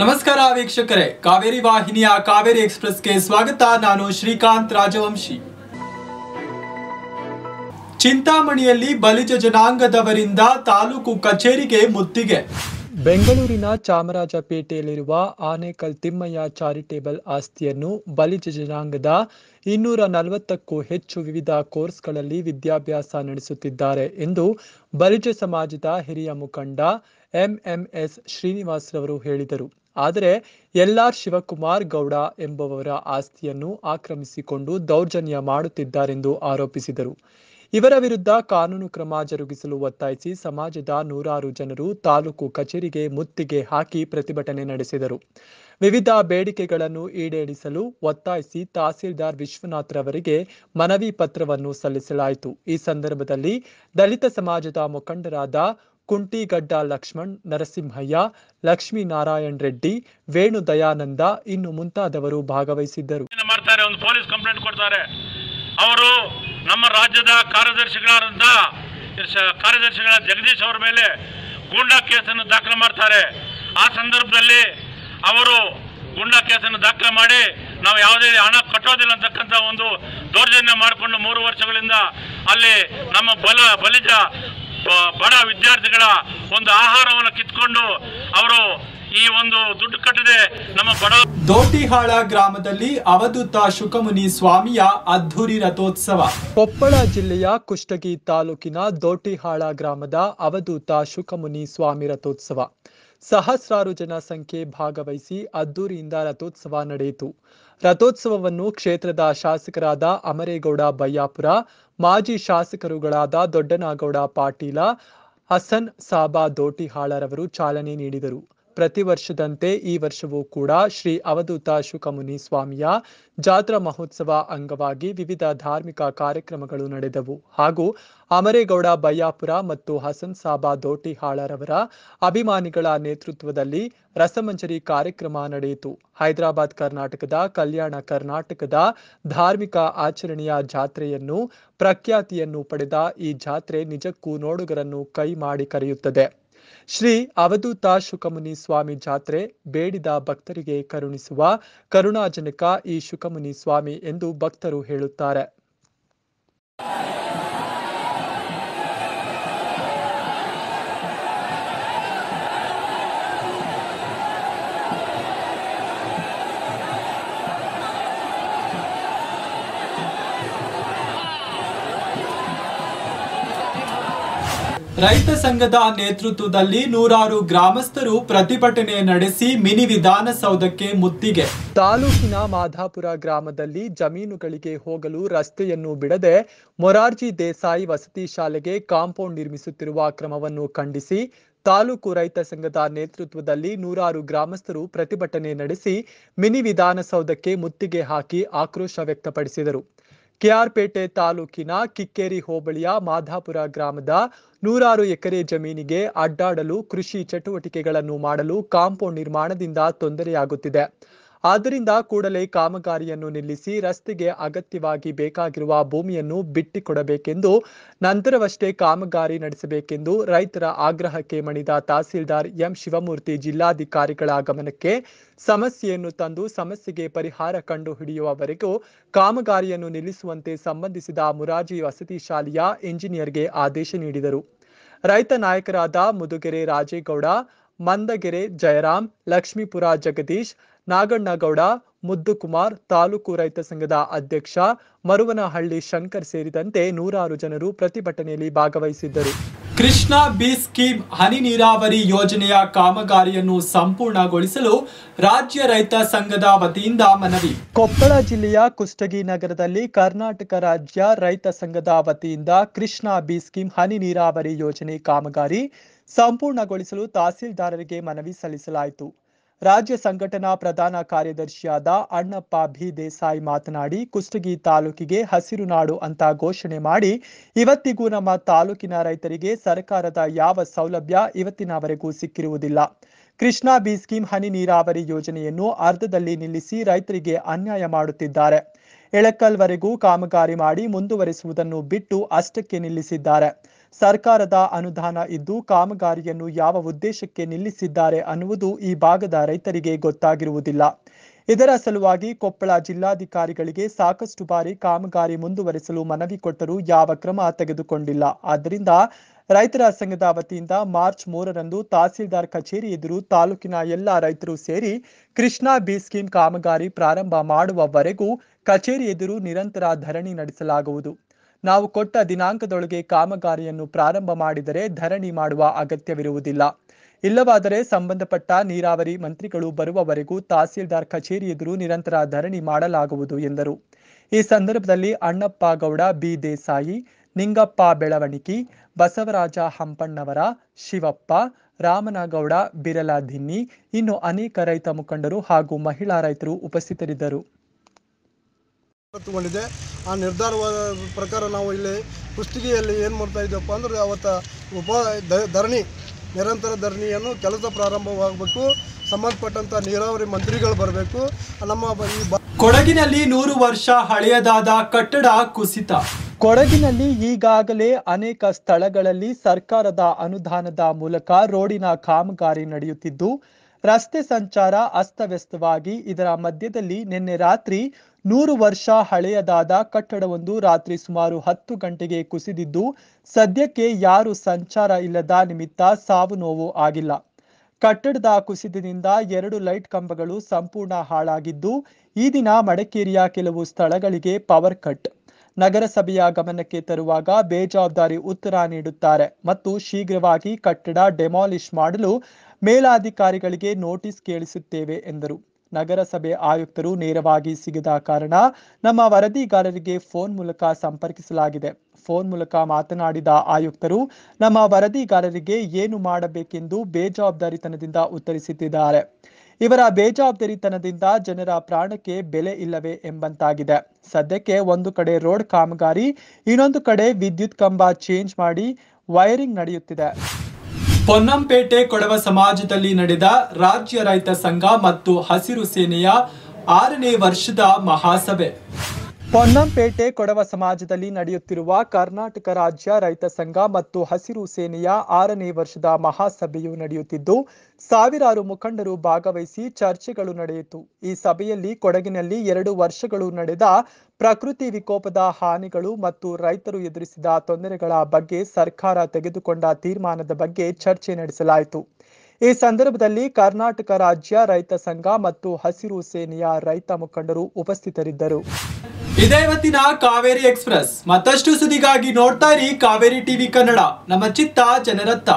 ನಮಸ್ಕಾರ ವೀಕ್ಷಕರೇ ಕಾವೇರಿ ವಾಹಿನಿಯ ಕಾವೇರಿ ಎಕ್ಸ್ಪ್ರೆಸ್ಗೆ ಸ್ವಾಗತ ನಾನು ಶ್ರೀಕಾಂತ್ ರಾಜವಂಶಿ ಚಿಂತಾಮಣಿಯಲ್ಲಿ ಬಲಿಜ ಜನಾಂಗದವರಿಂದ ತಾಲೂಕು ಕಚೇರಿಗೆ ಮುತ್ತಿಗೆ ಬೆಂಗಳೂರಿನ ಚಾಮರಾಜಪೇಟೆಯಲ್ಲಿರುವ ಆನೇಕಲ್ ತಿಮ್ಮಯ್ಯ ಚಾರಿಟೇಬಲ್ ಆಸ್ತಿಯನ್ನು ಬಲಿಜ ಜನಾಂಗದ ಇನ್ನೂರ ನಲವತ್ತಕ್ಕೂ ಹೆಚ್ಚು ವಿವಿಧ ಕೋರ್ಸ್ಗಳಲ್ಲಿ ವಿದ್ಯಾಭ್ಯಾಸ ನಡೆಸುತ್ತಿದ್ದಾರೆ ಎಂದು ಬಲಿಜ ಸಮಾಜದ ಹಿರಿಯ ಮುಖಂಡ ಎಂಎಂಎಸ್ ಶ್ರೀನಿವಾಸ್ ರವರು ಹೇಳಿದರು ಆದರೆ ಎಲ್ ಆರ್ ಶಿವಕುಮಾರ್ ಗೌಡ ಎಂಬುವರ ಆಸ್ತಿಯನ್ನು ಆಕ್ರಮಿಸಿಕೊಂಡು ದೌರ್ಜನ್ಯ ಮಾಡುತ್ತಿದ್ದಾರೆಂದು ಆರೋಪಿಸಿದರು ಇವರ ವಿರುದ್ಧ ಕಾನೂನು ಕ್ರಮ ಜರುಗಿಸಲು ಒತ್ತಾಯಿಸಿ ಸಮಾಜದ ನೂರಾರು ಜನರು ತಾಲೂಕು ಕಚೇರಿಗೆ ಮುತ್ತಿಗೆ ಹಾಕಿ ಪ್ರತಿಭಟನೆ ನಡೆಸಿದರು ವಿವಿಧ ಬೇಡಿಕೆಗಳನ್ನು ಈಡೇರಿಸಲು ಒತ್ತಾಯಿಸಿ ತಹಸೀಲ್ದಾರ್ ವಿಶ್ವನಾಥ್ ರವರಿಗೆ ಮನವಿ ಪತ್ರವನ್ನು ಸಲ್ಲಿಸಲಾಯಿತು ಈ ಸಂದರ್ಭದಲ್ಲಿ ದಲಿತ ಸಮಾಜದ ಮುಖಂಡರಾದ ಕುಂಟಿಗಡ್ಡ ಲಕ್ಷ್ಮಣ್ ನರಸಿಂಹಯ್ಯ ಲಕ್ಷ್ಮೀನಾರಾಯಣ್ ರೆಡ್ಡಿ ವೇಣು ದಯಾನಂದ ಇನ್ನು ಮುಂತಾದವರು ಭಾಗವಹಿಸಿದ್ದರು ಮಾಡ್ತಾರೆ ಒಂದು ಪೊಲೀಸ್ ಕಂಪ್ಲೇಂಟ್ ಕೊಡ್ತಾರೆ ಅವರು ನಮ್ಮ ರಾಜ್ಯದ ಕಾರ್ಯದರ್ಶಿಗಳಾದಂತ ಕಾರ್ಯದರ್ಶಿಗಳ ಜಗದೀಶ್ ಅವರ ಮೇಲೆ ಗೂಂಡಾ ಕೇಸನ್ನು ದಾಖಲು ಮಾಡ್ತಾರೆ ಆ ಸಂದರ್ಭದಲ್ಲಿ ಅವರು ಗುಂಡಾ ಕೇಸನ್ನು ದಾಖಲೆ ಮಾಡಿ ನಾವು ಯಾವುದೇ ಹಣ ಕಟ್ಟೋದಿಲ್ಲ ಅಂತಕ್ಕಂಥ ಒಂದು ದೌರ್ಜನ್ಯ ಮಾಡಿಕೊಂಡು ಮೂರು ವರ್ಷಗಳಿಂದ ಅಲ್ಲಿ ನಮ್ಮ ಬಲ ಬಲಿಜ ಬಡ ವಿದ್ಯಾರ್ಥಿಗಳ ಒಂದು ಆಹಾರವನ್ನು ಕಿತ್ಕೊಂಡು ಅವರು ಈ ಒಂದು ದುಡ್ಡು ಕಟ್ಟದೆ ನಮ್ಮ ಬಡ ದೋಟಿಹಾಳ ಗ್ರಾಮದಲ್ಲಿ ಅವಧೂತ ಶುಕಮುನಿ ಸ್ವಾಮಿಯ ಅದ್ಧೂರಿ ರಥೋತ್ಸವ ಕೊಪ್ಪಳ ಜಿಲ್ಲೆಯ ಕುಷ್ಟಗಿ ತಾಲೂಕಿನ ದೋಟಿಹಾಳ ಗ್ರಾಮದ ಅವಧೂತ ಶುಕಮುನಿ ಸ್ವಾಮಿ ರಥೋತ್ಸವ ಸಹಸ್ರಾರು ಜನ ಸಂಖ್ಯೆ ಭಾಗವಹಿಸಿ ಅದ್ದೂರಿಯಿಂದ ರಥೋತ್ಸವ ನಡೆಯಿತು ರಥೋತ್ಸವವನ್ನು ಕ್ಷೇತ್ರದ ಶಾಸಕರಾದ ಅಮರೇಗೌಡ ಬಯ್ಯಾಪುರ ಮಾಜಿ ಶಾಸಕರುಗಳಾದ ದೊಡ್ಡನಾಗೌಡ ಪಾಟೀಲ ಹಸನ್ ಸಾಬಾ ದೋಟಿಹಾಳರವರು ಚಾಲನೆ ನೀಡಿದರು ಪ್ರತಿ ವರ್ಷದಂತೆ ಈ ವರ್ಷವೂ ಕೂಡ ಶ್ರೀ ಅವಧೂತ ಶುಕಮುನಿ ಸ್ವಾಮಿಯ ಜಾತ್ರಾ ಮಹೋತ್ಸವ ಅಂಗವಾಗಿ ವಿವಿಧ ಧಾರ್ಮಿಕ ಕಾರ್ಯಕ್ರಮಗಳು ನಡೆದವು ಹಾಗೂ ಅಮರೇಗೌಡ ಬಯ್ಯಾಪುರ ಮತ್ತು ಹಸನ್ ಸಾಬಾ ದೋಟಿಹಾಳರವರ ಅಭಿಮಾನಿಗಳ ನೇತೃತ್ವದಲ್ಲಿ ರಸಮಂಜರಿ ಕಾರ್ಯಕ್ರಮ ನಡೆಯಿತು ಹೈದರಾಬಾದ್ ಕರ್ನಾಟಕದ ಕಲ್ಯಾಣ ಕರ್ನಾಟಕದ ಧಾರ್ಮಿಕ ಆಚರಣೆಯ ಜಾತ್ರೆಯನ್ನು ಪ್ರಖ್ಯಾತಿಯನ್ನು ಪಡೆದ ಈ ಜಾತ್ರೆ ನಿಜಕ್ಕೂ ನೋಡುಗರನ್ನು ಕೈ ಮಾಡಿ ಕರೆಯುತ್ತದೆ ಶ್ರೀ ಅವಧೂತ ಶುಕಮುನಿ ಸ್ವಾಮಿ ಜಾತ್ರೆ ಬೇಡಿದ ಭಕ್ತರಿಗೆ ಕರುಣಿಸುವ ಕರುಣಾಜನಕ ಈ ಶುಕಮುನಿ ಸ್ವಾಮಿ ಎಂದು ಭಕ್ತರು ಹೇಳುತ್ತಾರೆ ರೈತ ಸಂಘದ ನೇತೃತ್ವದಲ್ಲಿ ನೂರಾರು ಗ್ರಾಮಸ್ಥರು ಪ್ರತಿಭಟನೆ ನಡೆಸಿ ಮಿನಿ ವಿಧಾನಸೌಧಕ್ಕೆ ಮುತ್ತಿಗೆ ತಾಲೂಕಿನ ಮಾಧಾಪುರ ಗ್ರಾಮದಲ್ಲಿ ಜಮೀನುಗಳಿಗೆ ಹೋಗಲು ರಸ್ತೆಯನ್ನು ಬಿಡದೆ ಮೊರಾರ್ಜಿ ದೇಸಾಯಿ ವಸತಿ ಶಾಲೆಗೆ ಕಾಂಪೌಂಡ್ ನಿರ್ಮಿಸುತ್ತಿರುವ ಕ್ರಮವನ್ನು ಖಂಡಿಸಿ ತಾಲೂಕು ರೈತ ಸಂಘದ ನೇತೃತ್ವದಲ್ಲಿ ನೂರಾರು ಗ್ರಾಮಸ್ಥರು ಪ್ರತಿಭಟನೆ ನಡೆಸಿ ಮಿನಿ ವಿಧಾನಸೌಧಕ್ಕೆ ಮುತ್ತಿಗೆ ಹಾಕಿ ಆಕ್ರೋಶ ವ್ಯಕ್ತಪಡಿಸಿದರು ಕೆಆರ್ಪೇಟೆ ತಾಲೂಕಿನ ಕಿಕ್ಕೇರಿ ಹೋಬಳಿಯ ಮಾಧಾಪುರ ಗ್ರಾಮದ ನೂರಾರು ಎಕರೆ ಜಮೀನಿಗೆ ಅಡ್ಡಾಡಲು ಕೃಷಿ ಚಟುವಟಿಕೆಗಳನ್ನು ಮಾಡಲು ಕಾಂಪೌಂಡ್ ನಿರ್ಮಾಣದಿಂದ ತೊಂದರೆಯಾಗುತ್ತಿದೆ ಆದ್ದರಿಂದ ಕೂಡಲೇ ಕಾಮಗಾರಿಯನ್ನು ನಿಲ್ಲಿಸಿ ರಸ್ತೆಗೆ ಅಗತ್ಯವಾಗಿ ಬೇಕಾಗಿರುವ ಭೂಮಿಯನ್ನು ಬಿಟ್ಟಿಕೊಡಬೇಕೆಂದು ನಂತರವಷ್ಟೇ ಕಾಮಗಾರಿ ನಡೆಸಬೇಕೆಂದು ರೈತರ ಆಗ್ರಹಕ್ಕೆ ಮಣಿದ ತಹಸೀಲ್ದಾರ್ ಎಂ ಶಿವಮೂರ್ತಿ ಜಿಲ್ಲಾಧಿಕಾರಿಗಳ ಗಮನಕ್ಕೆ ಸಮಸ್ಯೆಯನ್ನು ತಂದು ಸಮಸ್ಯೆಗೆ ಪರಿಹಾರ ಕಂಡುಹಿಡಿಯುವವರೆಗೂ ಕಾಮಗಾರಿಯನ್ನು ನಿಲ್ಲಿಸುವಂತೆ ಸಂಬಂಧಿಸಿದ ಮುರಾಜಿ ವಸತಿ ಶಾಲೆಯ ಎಂಜಿನಿಯರ್ಗೆ ಆದೇಶ ನೀಡಿದರು ರೈತ ನಾಯಕರಾದ ಮುದುಗೆರೆ ರಾಜೇಗೌಡ ಮಂದಗೆರೆ ಜಯರಾಮ್ ಲಕ್ಷ್ಮೀಪುರ ಜಗದೀಶ್ ನಾಗಣ್ಣಗೌಡ ಮುದ್ದುಕುಮಾರ್ ತಾಲೂಕು ರೈತ ಸಂಘದ ಅಧ್ಯಕ್ಷ ಮರುವನಹಳ್ಳಿ ಶಂಕರ್ ಸೇರಿದಂತೆ ನೂರಾರು ಜನರು ಪ್ರತಿಭಟನೆಯಲ್ಲಿ ಭಾಗವಹಿಸಿದ್ದರು ಕೃಷ್ಣ ಬಿ ಸ್ಕೀಮ್ ಹನಿ ನೀರಾವರಿ ಯೋಜನೆಯ ಕಾಮಗಾರಿಯನ್ನು ಸಂಪೂರ್ಣಗೊಳಿಸಲು ರಾಜ್ಯ ರೈತ ಸಂಘದ ವತಿಯಿಂದ ಮನವಿ ಕೊಪ್ಪಳ ಜಿಲ್ಲೆಯ ಕುಷ್ಟಗಿ ನಗರದಲ್ಲಿ ಕರ್ನಾಟಕ ರಾಜ್ಯ ರೈತ ಸಂಘದ ವತಿಯಿಂದ ಕೃಷ್ಣ ಬಿ ಸ್ಕೀಮ್ ಹನಿ ನೀರಾವರಿ ಯೋಜನೆ ಕಾಮಗಾರಿ ಸಂಪೂರ್ಣಗೊಳಿಸಲು ತಹಸೀಲ್ದಾರರಿಗೆ ಮನವಿ ಸಲ್ಲಿಸಲಾಯಿತು ರಾಜ್ಯ ಸಂಘಟನಾ ಪ್ರಧಾನ ಕಾರ್ಯದರ್ಶಿಯಾದ ಅಣ್ಣಪ್ಪ ಭಿ ದೇಸಾಯಿ ಮಾತನಾಡಿ ಕುಷ್ಟಗಿ ತಾಲೂಕಿಗೆ ಹಸಿರು ನಾಡು ಅಂತ ಘೋಷಣೆ ಮಾಡಿ ಇವತ್ತಿಗೂ ನಮ್ಮ ತಾಲೂಕಿನ ರೈತರಿಗೆ ಸರ್ಕಾರದ ಯಾವ ಸೌಲಭ್ಯ ಇವತ್ತಿನವರೆಗೂ ಸಿಕ್ಕಿರುವುದಿಲ್ಲ ಕೃಷ್ಣಾ ಬಿ ಸ್ಕೀಮ್ ಹನಿ ನೀರಾವರಿ ಯೋಜನೆಯನ್ನು ಅರ್ಧದಲ್ಲಿ ನಿಲ್ಲಿಸಿ ರೈತರಿಗೆ ಅನ್ಯಾಯ ಮಾಡುತ್ತಿದ್ದಾರೆ ಎಳಕಲ್ವರೆಗೂ ಕಾಮಗಾರಿ ಮಾಡಿ ಮುಂದುವರೆಸುವುದನ್ನು ಬಿಟ್ಟು ಅಷ್ಟಕ್ಕೆ ನಿಲ್ಲಿಸಿದ್ದಾರೆ ಸರ್ಕಾರದ ಅನುದಾನ ಇದ್ದು ಕಾಮಗಾರಿಯನ್ನು ಯಾವ ಉದ್ದೇಶಕ್ಕೆ ನಿಲ್ಲಿಸಿದ್ದಾರೆ ಅನ್ನುವುದು ಈ ಭಾಗದ ರೈತರಿಗೆ ಗೊತ್ತಾಗಿರುವುದಿಲ್ಲ ಇದರ ಸಲುವಾಗಿ ಕೊಪ್ಪಳ ಜಿಲ್ಲಾಧಿಕಾರಿಗಳಿಗೆ ಸಾಕಷ್ಟು ಬಾರಿ ಕಾಮಗಾರಿ ಮುಂದುವರೆಸಲು ಮನವಿ ಕೊಟ್ಟರೂ ಯಾವ ಕ್ರಮ ತೆಗೆದುಕೊಂಡಿಲ್ಲ ಆದ್ದರಿಂದ ರೈತರ ಸಂಘದ ವತಿಯಿಂದ ಮಾರ್ಚ್ ಮೂರರಂದು ತಹಸೀಲ್ದಾರ್ ಕಚೇರಿ ಎದುರು ತಾಲೂಕಿನ ಎಲ್ಲ ರೈತರು ಸೇರಿ ಕೃಷ್ಣಾ ಬಿ ಸ್ಕೀಮ್ ಕಾಮಗಾರಿ ಪ್ರಾರಂಭ ಮಾಡುವವರೆಗೂ ಕಚೇರಿ ಎದುರು ನಿರಂತರ ಧರಣಿ ನಡೆಸಲಾಗುವುದು ನಾವು ಕೊಟ್ಟ ದಿನಾಂಕದೊಳಗೆ ಕಾಮಗಾರಿಯನ್ನು ಪ್ರಾರಂಭ ಮಾಡಿದರೆ ಧರಣಿ ಮಾಡುವ ಅಗತ್ಯವಿರುವುದಿಲ್ಲ ಇಲ್ಲವಾದರೆ ಸಂಬಂಧಪಟ್ಟ ನೀರಾವರಿ ಮಂತ್ರಿಗಳು ಬರುವವರೆಗೂ ತಹಸೀಲ್ದಾರ್ ಕಚೇರಿ ಎದುರು ನಿರಂತರ ಧರಣಿ ಮಾಡಲಾಗುವುದು ಎಂದರು ಈ ಸಂದರ್ಭದಲ್ಲಿ ಅಣ್ಣಪ್ಪ ಗೌಡ ಬಿ ದೇಸಾಯಿ ನಿಂಗಪ್ಪ ಬೆಳವಣಿಗೆ ಬಸವರಾಜ ಹಂಪಣ್ಣವರ ಶಿವಪ್ಪ ರಾಮನಗೌಡ ಬಿರಲಾ ದಿನ್ನಿ ಇನ್ನು ಅನೇಕ ರೈತ ಮುಖಂಡರು ಹಾಗೂ ಮಹಿಳಾ ರೈತರು ಉಪಸ್ಥಿತರಿದ್ದರು ತಗೊಂಡಿದೆ ಆ ನಿರ್ಧಾರವಾದ ಪ್ರಕಾರ ನಾವು ಇಲ್ಲಿ ಕುಸ್ತಿಗೆಯಲ್ಲಿ ಏನು ಮಾಡ್ತಾ ಇದ್ದೀವಪ್ಪ ಅಂದರೆ ಅವತ್ತು ಉಪ ಧರಣಿ ನಿರಂತರ ಧರಣಿಯನ್ನು ಕೆಲಸ ಪ್ರಾರಂಭವಾಗಬೇಕು ಸಂಬಂಧಪಟ್ಟಂಥ ನೀರಾವರಿ ಮಂತ್ರಿಗಳು ಬರಬೇಕು ನಮ್ಮ ಈ ಕೊಡಗಿನಲ್ಲಿ ನೂರು ವರ್ಷ ಹಳೆಯದಾದ ಕಟ್ಟಡ ಕುಸಿತ ಕೊಡಗಿನಲ್ಲಿ ಈಗಾಗಲೇ ಅನೇಕ ಸ್ಥಳಗಳಲ್ಲಿ ಸರ್ಕಾರದ ಅನುದಾನದ ಮೂಲಕ ರೋಡಿನ ಕಾಮಗಾರಿ ನಡೆಯುತ್ತಿದ್ದು ರಸ್ತೆ ಸಂಚಾರ ಅಸ್ತವ್ಯಸ್ತವಾಗಿ ಇದರ ಮಧ್ಯದಲ್ಲಿ ನಿನ್ನೆ ರಾತ್ರಿ ನೂರು ವರ್ಷ ಹಳೆಯದಾದ ಕಟ್ಟಡವೊಂದು ರಾತ್ರಿ ಸುಮಾರು ಹತ್ತು ಗಂಟೆಗೆ ಕುಸಿದಿದ್ದು ಸದ್ಯಕ್ಕೆ ಯಾರು ಸಂಚಾರ ಇಲ್ಲದ ನಿಮಿತ್ತ ಸಾವು ನೋವು ಆಗಿಲ್ಲ ಕಟ್ಟಡದ ಕುಸಿತದಿಂದ ಎರಡು ಲೈಟ್ ಕಂಬಗಳು ಸಂಪೂರ್ಣ ಹಾಳಾಗಿದ್ದು ಈ ದಿನ ಮಡಿಕೇರಿಯ ಕೆಲವು ಸ್ಥಳಗಳಿಗೆ ಪವರ್ ಕಟ್ ನಗರಸಭೆಯ ಗಮನಕ್ಕೆ ತರುವಾಗ ಬೇಜವಾಬ್ದಾರಿ ಉತ್ತರ ನೀಡುತ್ತಾರೆ ಮತ್ತು ಶೀಘ್ರವಾಗಿ ಕಟ್ಟಡ ಡೆಮಾಲಿಶ್ ಮಾಡಲು ಮೇಲಾಧಿಕಾರಿಗಳಿಗೆ ನೋಟಿಸ್ ಕೇಳಿಸುತ್ತೇವೆ ಎಂದರು ನಗರಸಭೆ ಆಯುಕ್ತರು ನೇರವಾಗಿ ಸಿಗದ ಕಾರಣ ನಮ್ಮ ವರದಿಗಾರರಿಗೆ ಫೋನ್ ಮೂಲಕ ಸಂಪರ್ಕಿಸಲಾಗಿದೆ ಫೋನ್ ಮೂಲಕ ಮಾತನಾಡಿದ ಆಯುಕ್ತರು ನಮ್ಮ ವರದಿಗಾರರಿಗೆ ಏನು ಮಾಡಬೇಕೆಂದು ಬೇಜವಾಬ್ದಾರಿತನದಿಂದ ಉತ್ತರಿಸುತ್ತಿದ್ದಾರೆ ಇವರ ಬೇಜವಾಬ್ದಾರಿತನದಿಂದ ಜನರ ಪ್ರಾಣಕ್ಕೆ ಬೆಲೆ ಇಲ್ಲವೇ ಎಂಬಂತಾಗಿದೆ ಸದ್ಯಕ್ಕೆ ಒಂದು ಕಡೆ ರೋಡ್ ಕಾಮಗಾರಿ ಇನ್ನೊಂದು ಕಡೆ ವಿದ್ಯುತ್ ಕಂಬ ಚೇಂಜ್ ಮಾಡಿ ವೈರಿಂಗ್ ನಡೆಯುತ್ತಿದೆ ಪೊನ್ನಂಪೇಟೆ ಕೊಡವ ಸಮಾಜದಲ್ಲಿ ನಡೆದ ರಾಜ್ಯ ರೈತ ಸಂಘ ಮತ್ತು ಹಸಿರು ಸೇನೆಯ ಆರನೇ ವರ್ಷದ ಮಹಾಸಭೆ ಪೊನ್ನಂಪೇಟೆ ಕೊಡವ ಸಮಾಜದಲ್ಲಿ ನಡೆಯುತ್ತಿರುವ ಕರ್ನಾಟಕ ರಾಜ್ಯ ರೈತ ಸಂಘ ಮತ್ತು ಹಸಿರು ಸೇನೆಯ ಆರನೇ ವರ್ಷದ ಮಹಾಸಭೆಯು ನಡೆಯುತ್ತಿದ್ದು ಸಾವಿರಾರು ಮುಖಂಡರು ಭಾಗವಹಿಸಿ ಚರ್ಚೆಗಳು ನಡೆಯಿತು ಈ ಸಭೆಯಲ್ಲಿ ಕೊಡಗಿನಲ್ಲಿ ಎರಡು ವರ್ಷಗಳು ನಡೆದ ಪ್ರಕೃತಿ ವಿಕೋಪದ ಹಾನಿಗಳು ಮತ್ತು ರೈತರು ಎದುರಿಸಿದ ತೊಂದರೆಗಳ ಬಗ್ಗೆ ಸರ್ಕಾರ ತೆಗೆದುಕೊಂಡ ತೀರ್ಮಾನದ ಬಗ್ಗೆ ಚರ್ಚೆ ನಡೆಸಲಾಯಿತು ಈ ಸಂದರ್ಭದಲ್ಲಿ ಕರ್ನಾಟಕ ರಾಜ್ಯ ರೈತ ಸಂಘ ಮತ್ತು ಹಸಿರು ಸೇನೆಯ ರೈತ ಮುಖಂಡರು ಉಪಸ್ಥಿತರಿದ್ದರು ಇದೇ ಕಾವೇರಿ ಎಕ್ಸ್ಪ್ರೆಸ್ ಮತ್ತಷ್ಟು ಸುದ್ದಿಗಾಗಿ ನೋಡ್ತಾ ಇರಿ ಕಾವೇರಿ ಟಿವಿ ಕನ್ನಡ ನಮ್ಮ ಚಿತ್ತ ಜನರತ್ತ